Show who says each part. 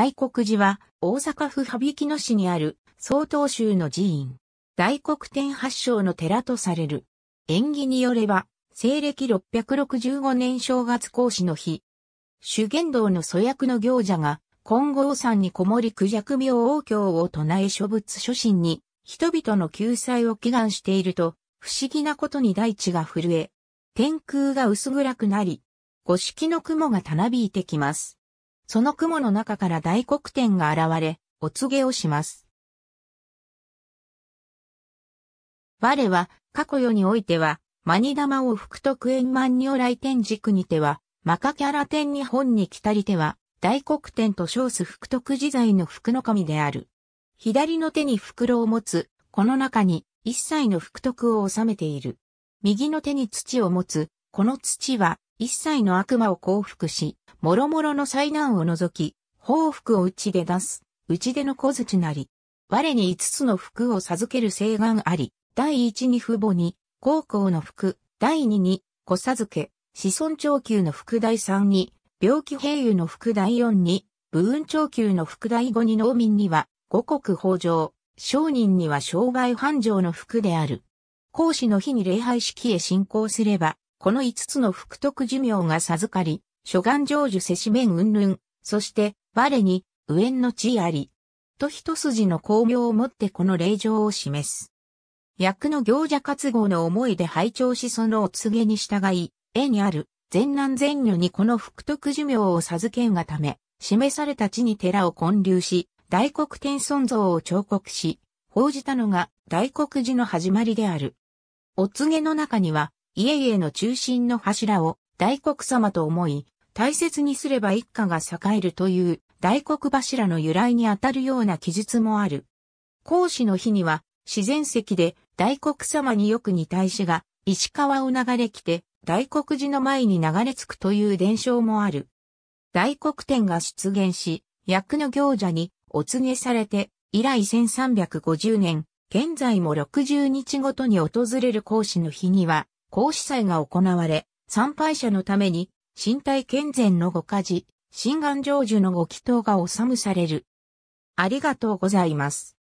Speaker 1: 大黒寺は大阪
Speaker 2: 府羽曳野市にある曹洞宗の寺院。大黒天発祥の寺とされる。縁起によれば、西暦665年正月講師の日。修験道の祖役の行者が、金剛山にこもり苦弱病王教を唱え諸仏諸心に、人々の救済を祈願していると、不思議なことに大地が震え、天空が薄暗くなり、五色の雲がたなびいてきます。その雲の中から大黒天が現れ、
Speaker 1: お告げをします。我は、
Speaker 2: 過去世においては、マニ玉を福徳円満如来天軸にては、マカキャラ天に本に来たりては、大黒天と称す福徳自在の福の神である。左の手に袋を持つ、この中に一切の福徳を収めている。右の手に土を持つ、この土は一切の悪魔を降伏し、諸々の災難を除き、報復を打ち出出す、打ち出の小槌なり。我に五つの服を授ける誓願あり、第一に父母に、高校の服、第二に、子授け、子孫長久の副第三に、病気平癒の副第四に、部運長久の副第五に農民には、五国法上、商人には障害繁盛の服である。講師の日に礼拝式へ進行すれば、この5つの福徳寿命が授かり、諸願成就せしめん云々、そして、我に、右縁の地あり、と一筋の光明をもってこの霊状を示す。役の行者活合の思いで拝聴しそのお告げに従い、絵にある、善男善女にこの福徳寿命を授けんがため、示された地に寺を建立し、大黒天尊像を彫刻し、報じたのが大黒寺の始まりである。お告げの中には、家々の中心の柱を大黒様と思い、大切にすれば一家が栄えるという大黒柱の由来にあたるような記述もある。孔子の日には自然石で大黒様によく似た石が石川を流れ来て大黒寺の前に流れ着くという伝承もある。大黒天が出現し、役の行者にお告げされて、以来1350年、現在も60日ごとに訪れる孔子の日には、孔子祭が行われ、参拝者のために、身体健全のご家事、心願成就のご祈祷がおさむされる。あり
Speaker 1: がとうございます。